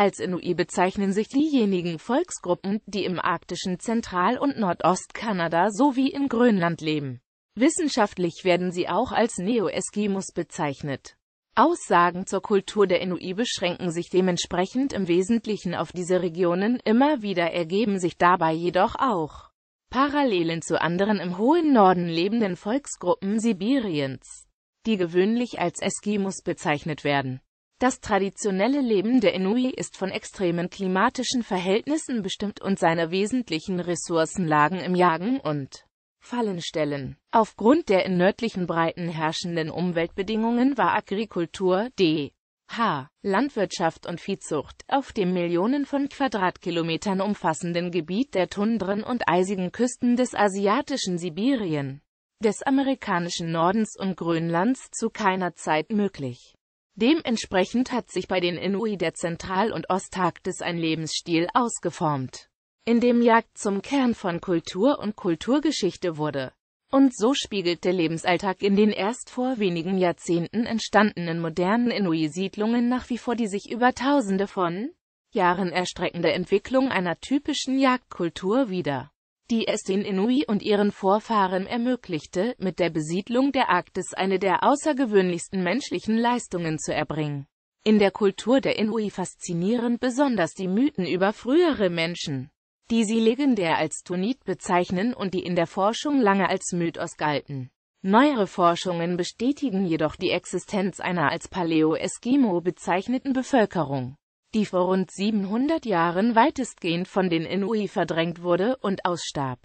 Als Inui bezeichnen sich diejenigen Volksgruppen, die im arktischen Zentral- und Nordostkanada sowie in Grönland leben. Wissenschaftlich werden sie auch als Neo-Eskimos bezeichnet. Aussagen zur Kultur der Inui beschränken sich dementsprechend im Wesentlichen auf diese Regionen, immer wieder ergeben sich dabei jedoch auch Parallelen zu anderen im hohen Norden lebenden Volksgruppen Sibiriens, die gewöhnlich als Eskimos bezeichnet werden. Das traditionelle Leben der Inui ist von extremen klimatischen Verhältnissen bestimmt und seine wesentlichen Ressourcen lagen im Jagen und Fallenstellen. Aufgrund der in nördlichen Breiten herrschenden Umweltbedingungen war Agrikultur, d. h. Landwirtschaft und Viehzucht, auf dem Millionen von Quadratkilometern umfassenden Gebiet der Tundren und eisigen Küsten des asiatischen Sibirien, des amerikanischen Nordens und Grönlands zu keiner Zeit möglich. Dementsprechend hat sich bei den Inui der Zentral- und Ostarktis ein Lebensstil ausgeformt, in dem Jagd zum Kern von Kultur und Kulturgeschichte wurde. Und so spiegelt der Lebensalltag in den erst vor wenigen Jahrzehnten entstandenen modernen Inui-Siedlungen nach wie vor die sich über Tausende von Jahren erstreckende Entwicklung einer typischen Jagdkultur wider die es den Inui und ihren Vorfahren ermöglichte, mit der Besiedlung der Arktis eine der außergewöhnlichsten menschlichen Leistungen zu erbringen. In der Kultur der Inui faszinieren besonders die Mythen über frühere Menschen, die sie legendär als Tonit bezeichnen und die in der Forschung lange als Mythos galten. Neuere Forschungen bestätigen jedoch die Existenz einer als Paleo-Eskimo bezeichneten Bevölkerung die vor rund 700 Jahren weitestgehend von den Inui verdrängt wurde und ausstarb.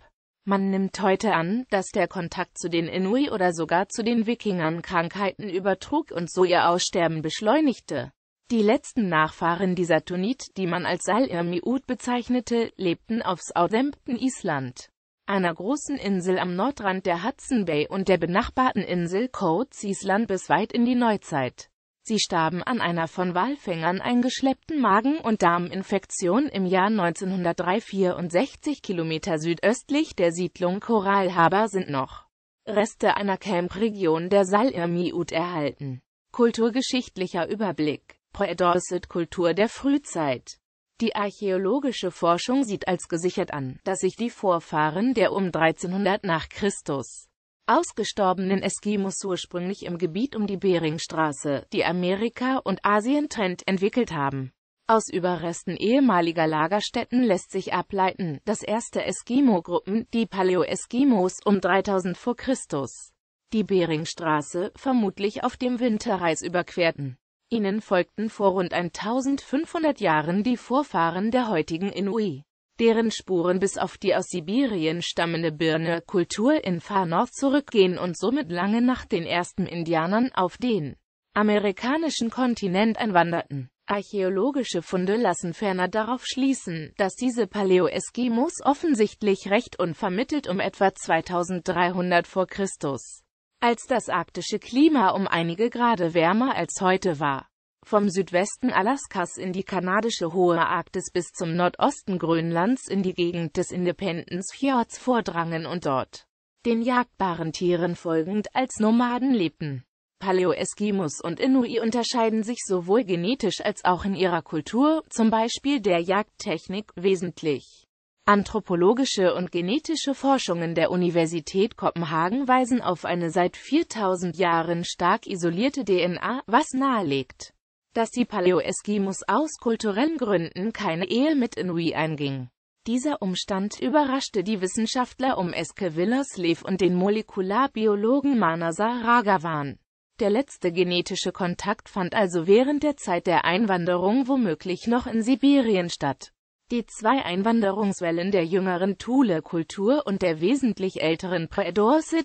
Man nimmt heute an, dass der Kontakt zu den Inui oder sogar zu den Wikingern Krankheiten übertrug und so ihr Aussterben beschleunigte. Die letzten Nachfahren dieser Tunit, die man als Salirmiut bezeichnete, lebten auf Southampton Island, einer großen Insel am Nordrand der Hudson Bay und der benachbarten Insel Coates Island bis weit in die Neuzeit. Sie starben an einer von Walfängern eingeschleppten Magen- und Darminfektion im Jahr 1964 Kilometer südöstlich der Siedlung Coral Harbor sind noch Reste einer Camp-Region der Salirmiut erhalten. Kulturgeschichtlicher Überblick Pre-Dorset-Kultur der Frühzeit die archäologische Forschung sieht als gesichert an, dass sich die Vorfahren der um 1300 nach Christus ausgestorbenen Eskimos ursprünglich im Gebiet um die Beringstraße, die Amerika und Asien trennt, entwickelt haben. Aus Überresten ehemaliger Lagerstätten lässt sich ableiten, dass erste Eskimo-Gruppen, die Paleo-Eskimos, um 3000 v. Chr. die Beringstraße vermutlich auf dem Winterreis überquerten. Ihnen folgten vor rund 1500 Jahren die Vorfahren der heutigen Inui deren Spuren bis auf die aus Sibirien stammende birne Kultur in Far North zurückgehen und somit lange nach den ersten Indianern auf den amerikanischen Kontinent einwanderten. Archäologische Funde lassen ferner darauf schließen, dass diese Paläo-Eskimos offensichtlich recht unvermittelt um etwa 2300 vor Christus, als das arktische Klima um einige Grade wärmer als heute war, vom Südwesten Alaskas in die kanadische hohe Arktis bis zum Nordosten Grönlands in die Gegend des Independence Fjords vordrangen und dort den jagdbaren Tieren folgend als Nomaden lebten. Paläoeskimos und Inui unterscheiden sich sowohl genetisch als auch in ihrer Kultur, zum Beispiel der Jagdtechnik, wesentlich. Anthropologische und genetische Forschungen der Universität Kopenhagen weisen auf eine seit 4000 Jahren stark isolierte DNA, was nahelegt, dass die Paläoeskimos aus kulturellen Gründen keine Ehe mit Inui einging. Dieser Umstand überraschte die Wissenschaftler um Eske Villoslev und den Molekularbiologen Manasa Raghavan. Der letzte genetische Kontakt fand also während der Zeit der Einwanderung womöglich noch in Sibirien statt. Die zwei Einwanderungswellen der jüngeren Thule-Kultur und der wesentlich älteren pre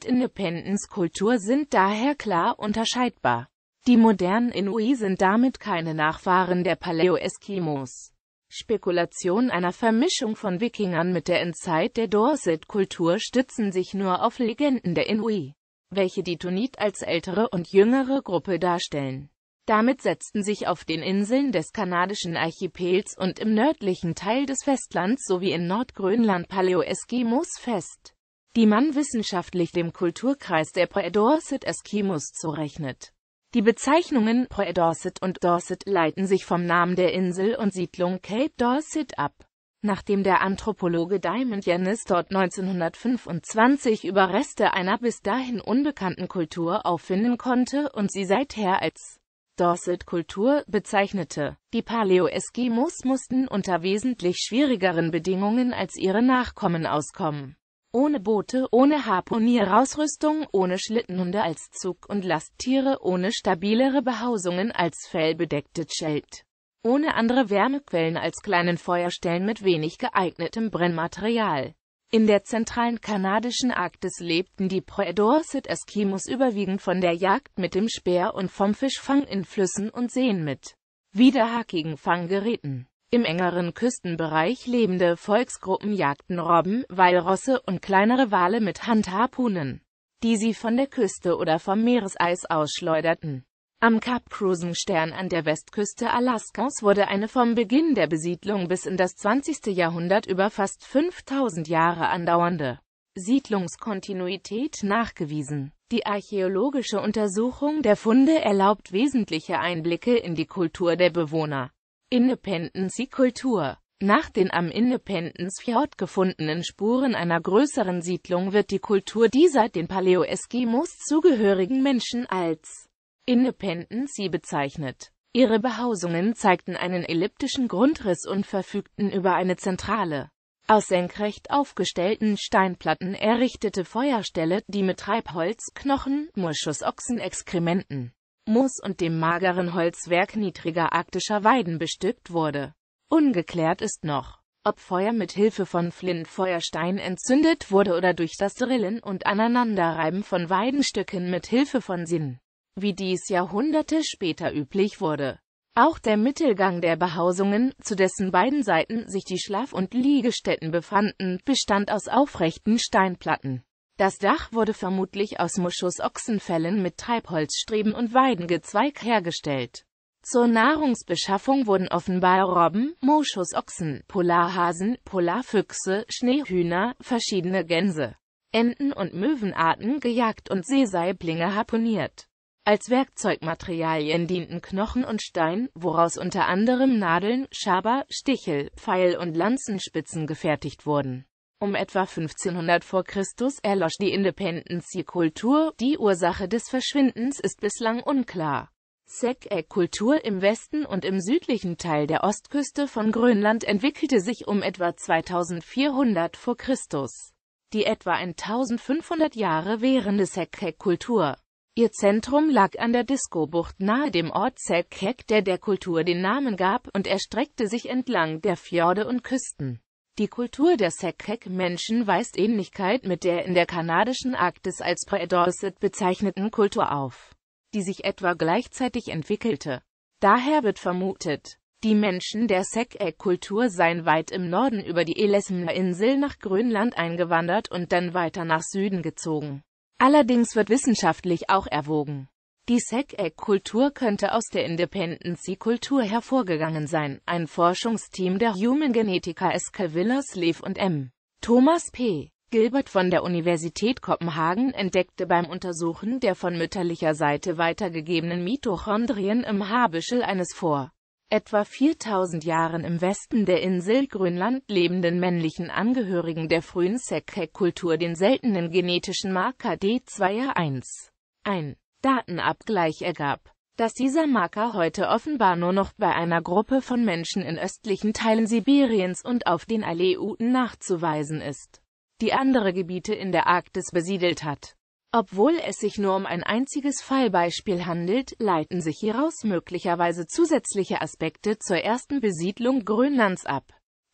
independence kultur sind daher klar unterscheidbar. Die modernen Inui sind damit keine Nachfahren der Paläo-Eskimos. Spekulationen einer Vermischung von Wikingern mit der Endzeit der Dorset-Kultur stützen sich nur auf Legenden der Inui, welche die Tonit als ältere und jüngere Gruppe darstellen. Damit setzten sich auf den Inseln des kanadischen Archipels und im nördlichen Teil des Festlands sowie in Nordgrönland Paläo-Eskimos fest, die man wissenschaftlich dem Kulturkreis der Pre-Dorset-Eskimos zurechnet. Die Bezeichnungen Pre Dorset und Dorset leiten sich vom Namen der Insel und Siedlung Cape Dorset ab. Nachdem der Anthropologe Diamond Yanis dort 1925 über Reste einer bis dahin unbekannten Kultur auffinden konnte und sie seither als Dorset-Kultur bezeichnete. Die Paleo-Eskimos mussten unter wesentlich schwierigeren Bedingungen als ihre Nachkommen auskommen ohne Boote, ohne Harpunierausrüstung, ohne Schlittenhunde als Zug- und Lasttiere, ohne stabilere Behausungen als fellbedeckte Zelt, ohne andere Wärmequellen als kleinen Feuerstellen mit wenig geeignetem Brennmaterial. In der zentralen kanadischen Arktis lebten die pre Eskimos überwiegend von der Jagd mit dem Speer und vom Fischfang in Flüssen und Seen mit widerhakigen Fanggeräten. Im engeren Küstenbereich lebende Volksgruppen jagten Robben, Walrosse und kleinere Wale mit Handharpunen, die sie von der Küste oder vom Meereseis ausschleuderten. Am Kap Cruisenstern an der Westküste Alaskas wurde eine vom Beginn der Besiedlung bis in das 20. Jahrhundert über fast 5000 Jahre andauernde Siedlungskontinuität nachgewiesen. Die archäologische Untersuchung der Funde erlaubt wesentliche Einblicke in die Kultur der Bewohner. Independency-Kultur Nach den am Independence Fjord gefundenen Spuren einer größeren Siedlung wird die Kultur dieser den Paläo-Eskimos zugehörigen Menschen als Independency bezeichnet. Ihre Behausungen zeigten einen elliptischen Grundriss und verfügten über eine zentrale, aus senkrecht aufgestellten Steinplatten errichtete Feuerstelle, die mit Treibholz, Knochen, Moschusochsen-Exkrementen Moos und dem mageren Holzwerk niedriger arktischer Weiden bestückt wurde. Ungeklärt ist noch, ob Feuer mit Hilfe von Flintfeuerstein entzündet wurde oder durch das Drillen und Aneinanderreiben von Weidenstücken mit Hilfe von Sinn, wie dies Jahrhunderte später üblich wurde. Auch der Mittelgang der Behausungen, zu dessen beiden Seiten sich die Schlaf- und Liegestätten befanden, bestand aus aufrechten Steinplatten. Das Dach wurde vermutlich aus Moschus-Ochsenfellen mit Treibholzstreben und Weidengezweig hergestellt. Zur Nahrungsbeschaffung wurden offenbar Robben, Moschusochsen, Polarhasen, Polarfüchse, Schneehühner, verschiedene Gänse, Enten und Möwenarten gejagt und Seesaiblinge harponiert. Als Werkzeugmaterialien dienten Knochen und Stein, woraus unter anderem Nadeln, Schaber, Stichel, Pfeil und Lanzenspitzen gefertigt wurden. Um etwa 1500 vor Christus erlosch die Independencia-Kultur, die Ursache des Verschwindens ist bislang unklar. Sek-Kultur ek im Westen und im südlichen Teil der Ostküste von Grönland entwickelte sich um etwa 2400 vor Christus. Die etwa 1500 Jahre währende Sek-Kultur. ek Ihr Zentrum lag an der Disco-Bucht nahe dem Ort Sek-Ek, der der Kultur den Namen gab, und erstreckte sich entlang der Fjorde und Küsten. Die Kultur der Sekek-Menschen weist Ähnlichkeit mit der in der kanadischen Arktis als Pre-Dorset bezeichneten Kultur auf, die sich etwa gleichzeitig entwickelte. Daher wird vermutet, die Menschen der Sekek-Kultur seien weit im Norden über die Ellesmere-Insel nach Grönland eingewandert und dann weiter nach Süden gezogen. Allerdings wird wissenschaftlich auch erwogen, die SEC-Kultur könnte aus der Independency-Kultur hervorgegangen sein. Ein Forschungsteam der Human Genetiker S.K. Willers Lev und M. Thomas P. Gilbert von der Universität Kopenhagen entdeckte beim Untersuchen der von mütterlicher Seite weitergegebenen Mitochondrien im Haarbüschel eines vor etwa 4000 Jahren im Westen der Insel Grönland lebenden männlichen Angehörigen der frühen Sekek-Kultur den seltenen genetischen Marker D2A1 ein. Datenabgleich ergab, dass dieser Marker heute offenbar nur noch bei einer Gruppe von Menschen in östlichen Teilen Sibiriens und auf den Aleuten nachzuweisen ist, die andere Gebiete in der Arktis besiedelt hat. Obwohl es sich nur um ein einziges Fallbeispiel handelt, leiten sich hieraus möglicherweise zusätzliche Aspekte zur ersten Besiedlung Grönlands ab.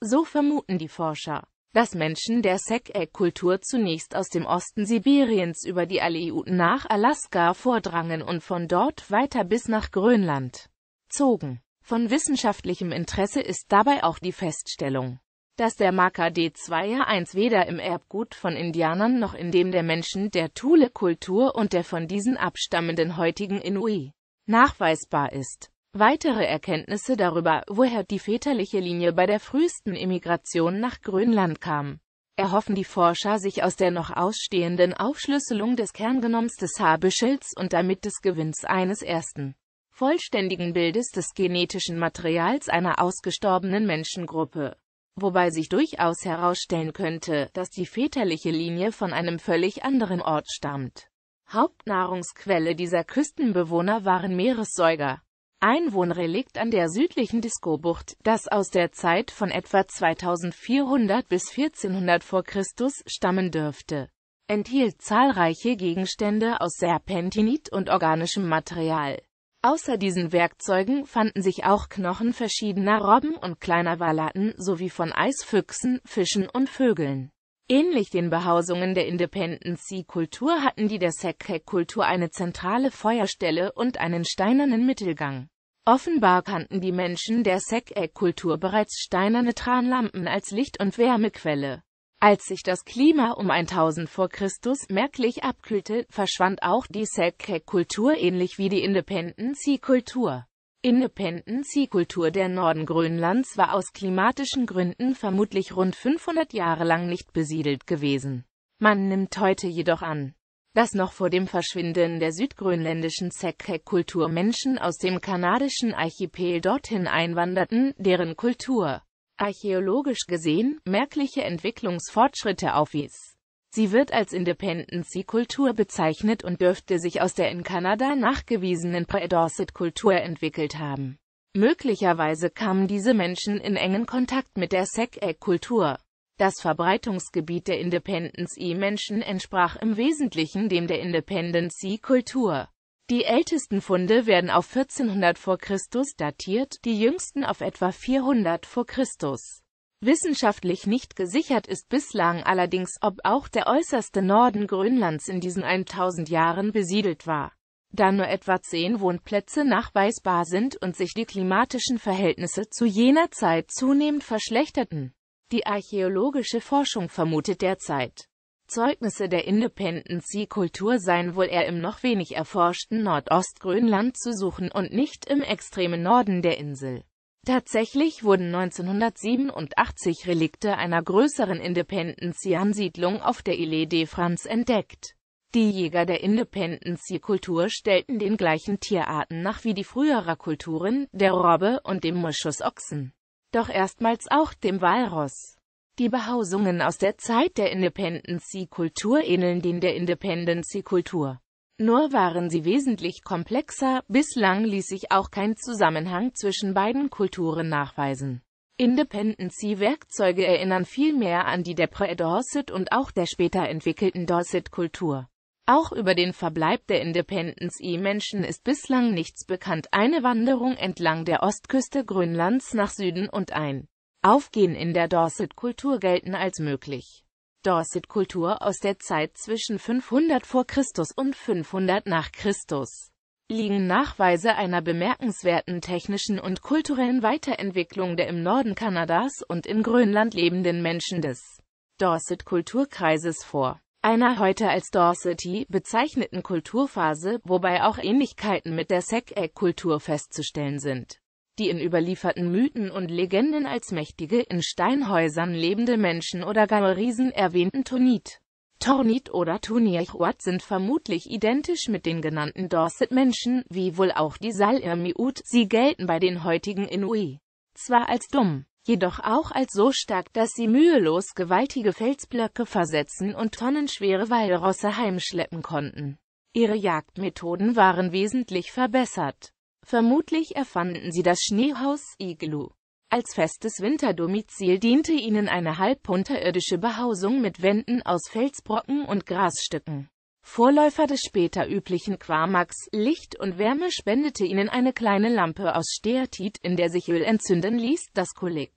So vermuten die Forscher dass Menschen der Sek-Kultur zunächst aus dem Osten Sibiriens über die Aleuten nach Alaska vordrangen und von dort weiter bis nach Grönland zogen. Von wissenschaftlichem Interesse ist dabei auch die Feststellung, dass der Marker d 2 ja eins weder im Erbgut von Indianern noch in dem der Menschen der Thule-Kultur und der von diesen abstammenden heutigen Inui nachweisbar ist. Weitere Erkenntnisse darüber, woher die väterliche Linie bei der frühesten Immigration nach Grönland kam, erhoffen die Forscher sich aus der noch ausstehenden Aufschlüsselung des Kerngenoms des Haarbeschilds und damit des Gewinns eines ersten vollständigen Bildes des genetischen Materials einer ausgestorbenen Menschengruppe. Wobei sich durchaus herausstellen könnte, dass die väterliche Linie von einem völlig anderen Ort stammt. Hauptnahrungsquelle dieser Küstenbewohner waren Meeressäuger ein Wohnrelikt an der südlichen Diskobucht, das aus der Zeit von etwa 2400 bis 1400 vor Christus stammen dürfte. Enthielt zahlreiche Gegenstände aus Serpentinit und organischem Material. Außer diesen Werkzeugen fanden sich auch Knochen verschiedener Robben und kleiner Walatten sowie von Eisfüchsen, Fischen und Vögeln. Ähnlich den Behausungen der Independence-Kultur hatten die der Sekhe-Kultur eine zentrale Feuerstelle und einen steinernen Mittelgang. Offenbar kannten die Menschen der Sek-Eck-Kultur bereits steinerne Tranlampen als Licht- und Wärmequelle. Als sich das Klima um 1000 vor Christus merklich abkühlte, verschwand auch die Selkek-Kultur ähnlich wie die Independence-Kultur. Independence-Kultur der Norden Grönlands war aus klimatischen Gründen vermutlich rund 500 Jahre lang nicht besiedelt gewesen. Man nimmt heute jedoch an, dass noch vor dem Verschwinden der südgrönländischen Tsek'ek-Kultur Menschen aus dem kanadischen Archipel dorthin einwanderten, deren Kultur archäologisch gesehen merkliche Entwicklungsfortschritte aufwies. Sie wird als Independency-Kultur bezeichnet und dürfte sich aus der in Kanada nachgewiesenen Pre-Dorset-Kultur entwickelt haben. Möglicherweise kamen diese Menschen in engen Kontakt mit der Sek'ek-Kultur. Das Verbreitungsgebiet der Independence-E-Menschen entsprach im Wesentlichen dem der Independence-E-Kultur. Die ältesten Funde werden auf 1400 vor Christus datiert, die jüngsten auf etwa 400 vor Christus. Wissenschaftlich nicht gesichert ist bislang allerdings, ob auch der äußerste Norden Grönlands in diesen 1000 Jahren besiedelt war. Da nur etwa zehn Wohnplätze nachweisbar sind und sich die klimatischen Verhältnisse zu jener Zeit zunehmend verschlechterten die archäologische Forschung vermutet derzeit, Zeugnisse der independent kultur seien wohl eher im noch wenig erforschten Nordostgrönland zu suchen und nicht im extremen Norden der Insel. Tatsächlich wurden 1987 Relikte einer größeren Independent-Sea-Ansiedlung auf der Ile de France entdeckt. Die Jäger der independent kultur stellten den gleichen Tierarten nach wie die früherer Kulturen, der Robbe und dem Moschusochsen doch erstmals auch dem Walross. Die Behausungen aus der Zeit der Independency-Kultur ähneln den der Independency-Kultur. Nur waren sie wesentlich komplexer, bislang ließ sich auch kein Zusammenhang zwischen beiden Kulturen nachweisen. Independency-Werkzeuge erinnern vielmehr an die der Pre-Dorset und auch der später entwickelten Dorset-Kultur. Auch über den Verbleib der Independence-E-Menschen ist bislang nichts bekannt. Eine Wanderung entlang der Ostküste Grönlands nach Süden und ein Aufgehen in der Dorset-Kultur gelten als möglich. Dorset-Kultur aus der Zeit zwischen 500 vor Christus und 500 nach Christus liegen Nachweise einer bemerkenswerten technischen und kulturellen Weiterentwicklung der im Norden Kanadas und in Grönland lebenden Menschen des Dorset-Kulturkreises vor einer heute als Dorsetty bezeichneten Kulturphase, wobei auch Ähnlichkeiten mit der Sek-Kultur festzustellen sind. Die in überlieferten Mythen und Legenden als mächtige, in Steinhäusern lebende Menschen oder gar Riesen erwähnten Tonit. Tornit oder Tuniachuat sind vermutlich identisch mit den genannten Dorset-Menschen, wie wohl auch die Salirmiut, sie gelten bei den heutigen Inui. Zwar als dumm, jedoch auch als so stark, dass sie mühelos gewaltige Felsblöcke versetzen und tonnenschwere Weilrosse heimschleppen konnten. Ihre Jagdmethoden waren wesentlich verbessert. Vermutlich erfanden sie das Schneehaus Iglu. Als festes Winterdomizil diente ihnen eine halbunterirdische Behausung mit Wänden aus Felsbrocken und Grasstücken. Vorläufer des später üblichen Quamax, Licht und Wärme spendete ihnen eine kleine Lampe aus Steatit, in der sich Öl entzünden ließ, das Kolik.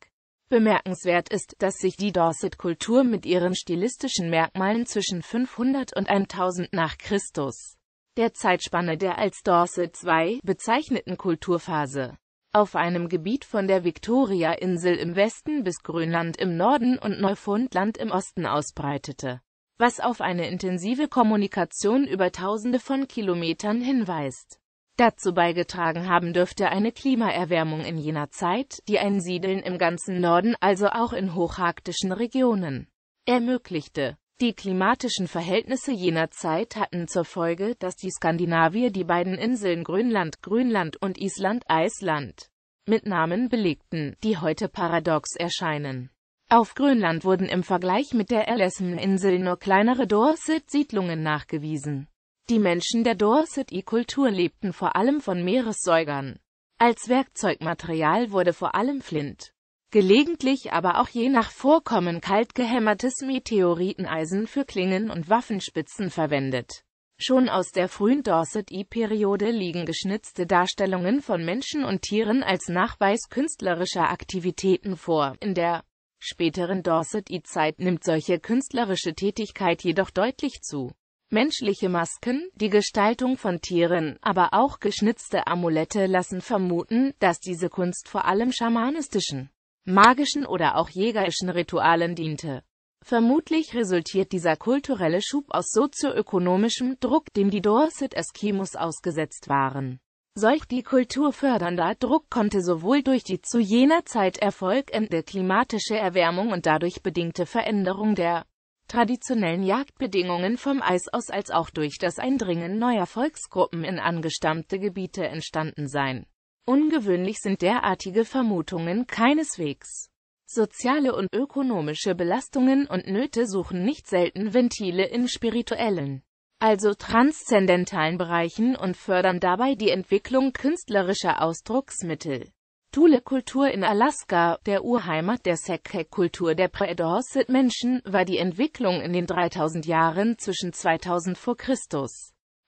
Bemerkenswert ist, dass sich die Dorset-Kultur mit ihren stilistischen Merkmalen zwischen 500 und 1000 nach Christus, der Zeitspanne der als Dorset II bezeichneten Kulturphase, auf einem Gebiet von der victoria insel im Westen bis Grönland im Norden und Neufundland im Osten ausbreitete was auf eine intensive Kommunikation über Tausende von Kilometern hinweist. Dazu beigetragen haben dürfte eine Klimaerwärmung in jener Zeit, die ein Siedeln im ganzen Norden, also auch in hocharktischen Regionen, ermöglichte. Die klimatischen Verhältnisse jener Zeit hatten zur Folge, dass die Skandinavier die beiden Inseln Grönland, Grönland und Island, Island mit Namen belegten, die heute paradox erscheinen. Auf Grönland wurden im Vergleich mit der Ellesmere-Insel nur kleinere Dorset-Siedlungen nachgewiesen. Die Menschen der Dorset-I-Kultur lebten vor allem von Meeressäugern. Als Werkzeugmaterial wurde vor allem Flint, gelegentlich aber auch je nach Vorkommen kalt gehämmertes Meteoriteneisen für Klingen und Waffenspitzen verwendet. Schon aus der frühen Dorset-I-Periode liegen geschnitzte Darstellungen von Menschen und Tieren als Nachweis künstlerischer Aktivitäten vor, in der späteren Dorset-E-Zeit nimmt solche künstlerische Tätigkeit jedoch deutlich zu. Menschliche Masken, die Gestaltung von Tieren, aber auch geschnitzte Amulette lassen vermuten, dass diese Kunst vor allem schamanistischen, magischen oder auch jägerischen Ritualen diente. Vermutlich resultiert dieser kulturelle Schub aus sozioökonomischem Druck, dem die Dorset Eskimos ausgesetzt waren. Solch die kulturfördernder Druck konnte sowohl durch die zu jener Zeit erfolgende klimatische Erwärmung und dadurch bedingte Veränderung der traditionellen Jagdbedingungen vom Eis aus als auch durch das Eindringen neuer Volksgruppen in angestammte Gebiete entstanden sein. Ungewöhnlich sind derartige Vermutungen keineswegs. Soziale und ökonomische Belastungen und Nöte suchen nicht selten Ventile in spirituellen also transzendentalen Bereichen und fördern dabei die Entwicklung künstlerischer Ausdrucksmittel. Thule-Kultur in Alaska, der Urheimat der Sekhe-Kultur der Pre-Dorset-Menschen, war die Entwicklung in den 3000 Jahren zwischen 2000 v. Chr.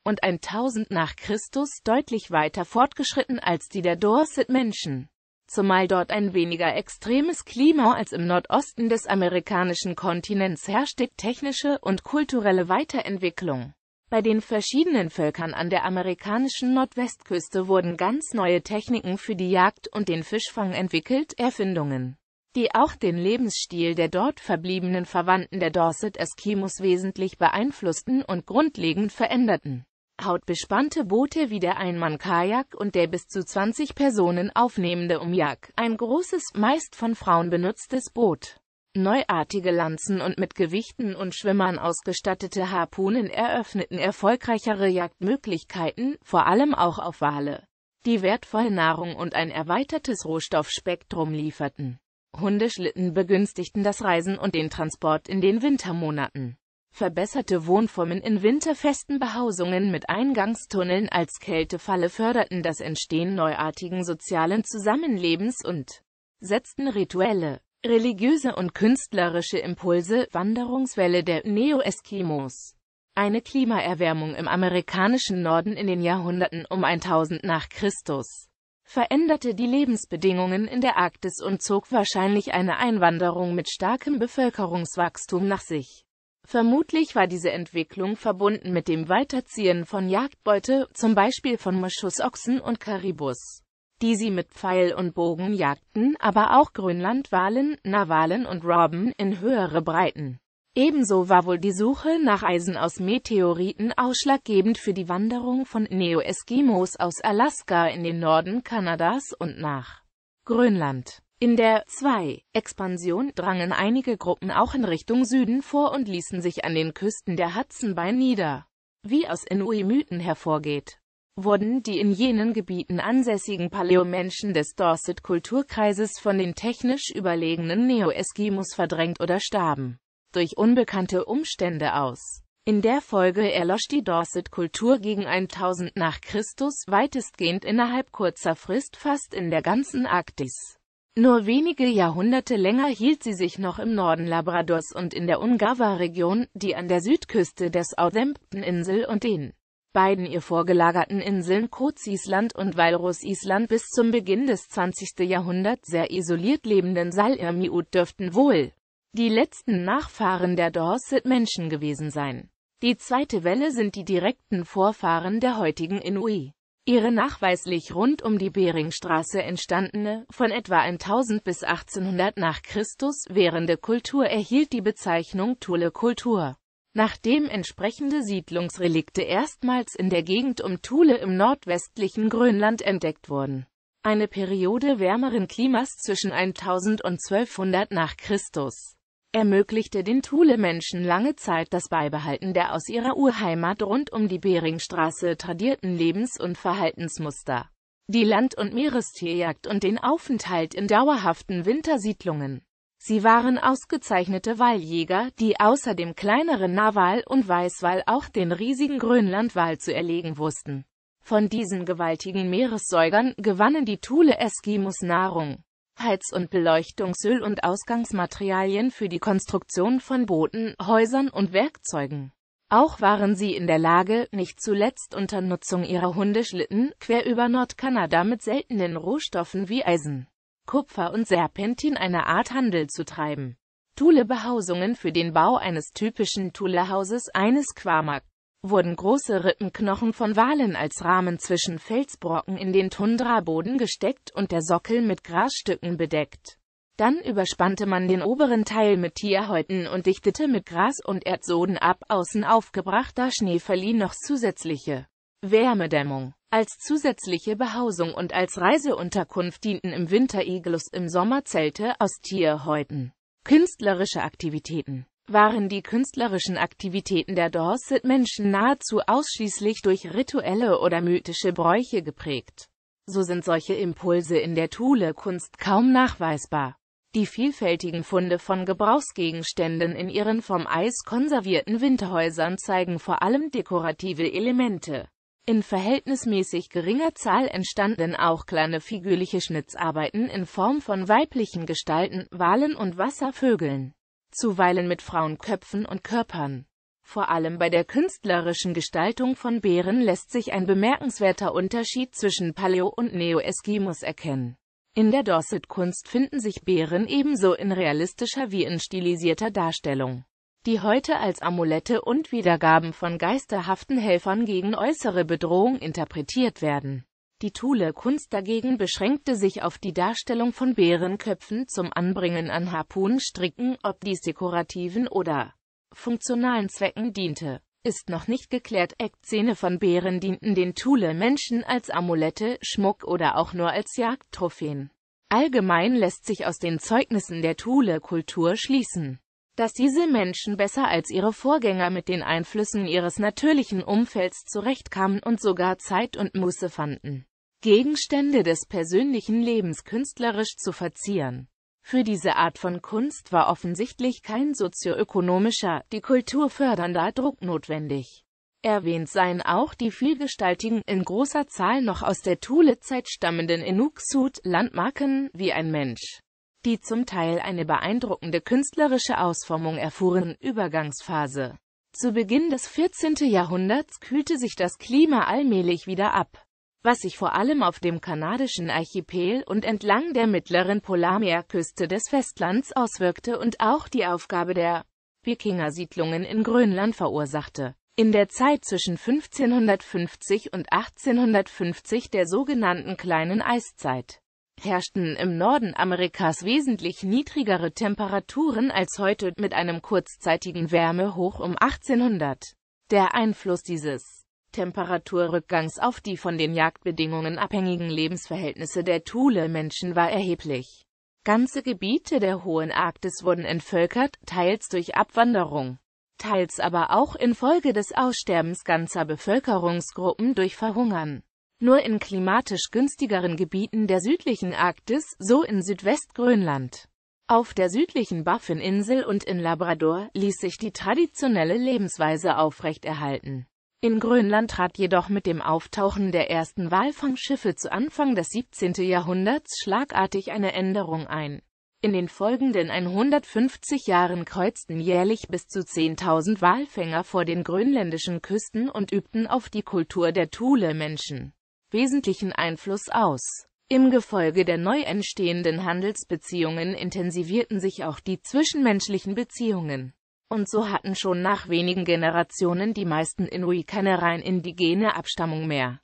und 1000 nach Christus deutlich weiter fortgeschritten als die der Dorset-Menschen, zumal dort ein weniger extremes Klima als im Nordosten des amerikanischen Kontinents herrschte, technische und kulturelle Weiterentwicklung bei den verschiedenen Völkern an der amerikanischen Nordwestküste wurden ganz neue Techniken für die Jagd und den Fischfang entwickelt, Erfindungen, die auch den Lebensstil der dort verbliebenen Verwandten der Dorset Eskimos wesentlich beeinflussten und grundlegend veränderten. Hautbespannte Boote wie der Einmann-Kajak und der bis zu 20 Personen aufnehmende Umjag, ein großes, meist von Frauen benutztes Boot. Neuartige Lanzen und mit Gewichten und Schwimmern ausgestattete Harpunen eröffneten erfolgreichere Jagdmöglichkeiten, vor allem auch auf Wale, die wertvolle Nahrung und ein erweitertes Rohstoffspektrum lieferten. Hundeschlitten begünstigten das Reisen und den Transport in den Wintermonaten. Verbesserte Wohnformen in winterfesten Behausungen mit Eingangstunneln als Kältefalle förderten das Entstehen neuartigen sozialen Zusammenlebens und setzten rituelle Religiöse und künstlerische Impulse, Wanderungswelle der Neo-Eskimos. Eine Klimaerwärmung im amerikanischen Norden in den Jahrhunderten um 1000 nach Christus veränderte die Lebensbedingungen in der Arktis und zog wahrscheinlich eine Einwanderung mit starkem Bevölkerungswachstum nach sich. Vermutlich war diese Entwicklung verbunden mit dem Weiterziehen von Jagdbeute, zum Beispiel von Moschusochsen und Karibus die sie mit Pfeil und Bogen jagten, aber auch Grönlandwalen, Narwalen und Robben in höhere Breiten. Ebenso war wohl die Suche nach Eisen aus Meteoriten ausschlaggebend für die Wanderung von Neo-Eskimos aus Alaska in den Norden Kanadas und nach Grönland. In der 2-Expansion drangen einige Gruppen auch in Richtung Süden vor und ließen sich an den Küsten der Hudson Bay nieder. Wie aus Inuit-Mythen hervorgeht, wurden die in jenen Gebieten ansässigen Paleomenschen des Dorset-Kulturkreises von den technisch überlegenen Neo-Eskimos verdrängt oder starben durch unbekannte Umstände aus. In der Folge erlosch die Dorset-Kultur gegen 1000 nach Christus weitestgehend innerhalb kurzer Frist fast in der ganzen Arktis. Nur wenige Jahrhunderte länger hielt sie sich noch im Norden Labradors und in der Ungava-Region, die an der Südküste des Southampton-Insel und den beiden ihr vorgelagerten Inseln kotz und Walrusisland bis zum Beginn des 20. Jahrhunderts sehr isoliert lebenden Salirmiut dürften wohl die letzten Nachfahren der Dorset-Menschen gewesen sein. Die zweite Welle sind die direkten Vorfahren der heutigen Inui. Ihre nachweislich rund um die Beringstraße entstandene, von etwa 1000 bis 1800 nach Christus währende Kultur erhielt die Bezeichnung Thule-Kultur nachdem entsprechende Siedlungsrelikte erstmals in der Gegend um Thule im nordwestlichen Grönland entdeckt wurden. Eine Periode wärmeren Klimas zwischen 1000 und 1200 nach Christus ermöglichte den Thule-Menschen lange Zeit das Beibehalten der aus ihrer Urheimat rund um die Beringstraße tradierten Lebens- und Verhaltensmuster, die Land- und Meerestierjagd und den Aufenthalt in dauerhaften Wintersiedlungen. Sie waren ausgezeichnete Walljäger, die außer dem kleineren Narwal und Weißwal auch den riesigen Grönlandwal zu erlegen wussten. Von diesen gewaltigen Meeressäugern gewannen die Thule-Eskimos Nahrung, Heiz- und Beleuchtungsöl und Ausgangsmaterialien für die Konstruktion von Booten, Häusern und Werkzeugen. Auch waren sie in der Lage, nicht zuletzt unter Nutzung ihrer Hundeschlitten, quer über Nordkanada mit seltenen Rohstoffen wie Eisen, Kupfer und Serpentin eine Art Handel zu treiben. Thule-Behausungen für den Bau eines typischen Thule-Hauses eines Quamak wurden große Rippenknochen von Walen als Rahmen zwischen Felsbrocken in den Tundraboden gesteckt und der Sockel mit Grasstücken bedeckt. Dann überspannte man den oberen Teil mit Tierhäuten und dichtete mit Gras und Erdsoden ab. Außen aufgebrachter Schnee verlieh noch zusätzliche Wärmedämmung. Als zusätzliche Behausung und als Reiseunterkunft dienten im Winter Iglus, im Sommer Zelte aus Tierhäuten. Künstlerische Aktivitäten waren die künstlerischen Aktivitäten der Dorset-Menschen nahezu ausschließlich durch rituelle oder mythische Bräuche geprägt. So sind solche Impulse in der Thule-Kunst kaum nachweisbar. Die vielfältigen Funde von Gebrauchsgegenständen in ihren vom Eis konservierten Winterhäusern zeigen vor allem dekorative Elemente. In verhältnismäßig geringer Zahl entstanden auch kleine figürliche Schnitzarbeiten in Form von weiblichen Gestalten, Walen und Wasservögeln, zuweilen mit Frauenköpfen und Körpern. Vor allem bei der künstlerischen Gestaltung von Bären lässt sich ein bemerkenswerter Unterschied zwischen Paleo- und Neo-Eskimos erkennen. In der Dorset-Kunst finden sich Bären ebenso in realistischer wie in stilisierter Darstellung die heute als Amulette und Wiedergaben von geisterhaften Helfern gegen äußere Bedrohung interpretiert werden. Die Thule-Kunst dagegen beschränkte sich auf die Darstellung von Bärenköpfen zum Anbringen an Harpunenstricken, ob dies dekorativen oder funktionalen Zwecken diente ist noch nicht geklärt. Eckzähne von Bären dienten den Thule-Menschen als Amulette, Schmuck oder auch nur als Jagdtrophäen. Allgemein lässt sich aus den Zeugnissen der Thule-Kultur schließen, dass diese Menschen besser als ihre Vorgänger mit den Einflüssen ihres natürlichen Umfelds zurechtkamen und sogar Zeit und Muße fanden, Gegenstände des persönlichen Lebens künstlerisch zu verzieren. Für diese Art von Kunst war offensichtlich kein sozioökonomischer, die Kultur fördernder Druck notwendig. Erwähnt seien auch die vielgestaltigen, in großer Zahl noch aus der Thule-Zeit stammenden Inuksut-Landmarken, wie ein Mensch die zum Teil eine beeindruckende künstlerische Ausformung erfuhren, Übergangsphase. Zu Beginn des 14. Jahrhunderts kühlte sich das Klima allmählich wieder ab, was sich vor allem auf dem kanadischen Archipel und entlang der mittleren Polarmeerküste des Festlands auswirkte und auch die Aufgabe der Wikinger-Siedlungen in Grönland verursachte. In der Zeit zwischen 1550 und 1850 der sogenannten Kleinen Eiszeit herrschten im Norden Amerikas wesentlich niedrigere Temperaturen als heute mit einem kurzzeitigen Wärmehoch um 1800. Der Einfluss dieses Temperaturrückgangs auf die von den Jagdbedingungen abhängigen Lebensverhältnisse der Thule-Menschen war erheblich. Ganze Gebiete der hohen Arktis wurden entvölkert, teils durch Abwanderung, teils aber auch infolge des Aussterbens ganzer Bevölkerungsgruppen durch Verhungern nur in klimatisch günstigeren Gebieten der südlichen Arktis, so in Südwestgrönland. Auf der südlichen Baffininsel und in Labrador ließ sich die traditionelle Lebensweise aufrechterhalten. In Grönland trat jedoch mit dem Auftauchen der ersten Walfangschiffe zu Anfang des 17. Jahrhunderts schlagartig eine Änderung ein. In den folgenden 150 Jahren kreuzten jährlich bis zu 10.000 Walfänger vor den grönländischen Küsten und übten auf die Kultur der Thule-Menschen wesentlichen Einfluss aus. Im Gefolge der neu entstehenden Handelsbeziehungen intensivierten sich auch die zwischenmenschlichen Beziehungen. Und so hatten schon nach wenigen Generationen die meisten Inui keine rein indigene Abstammung mehr.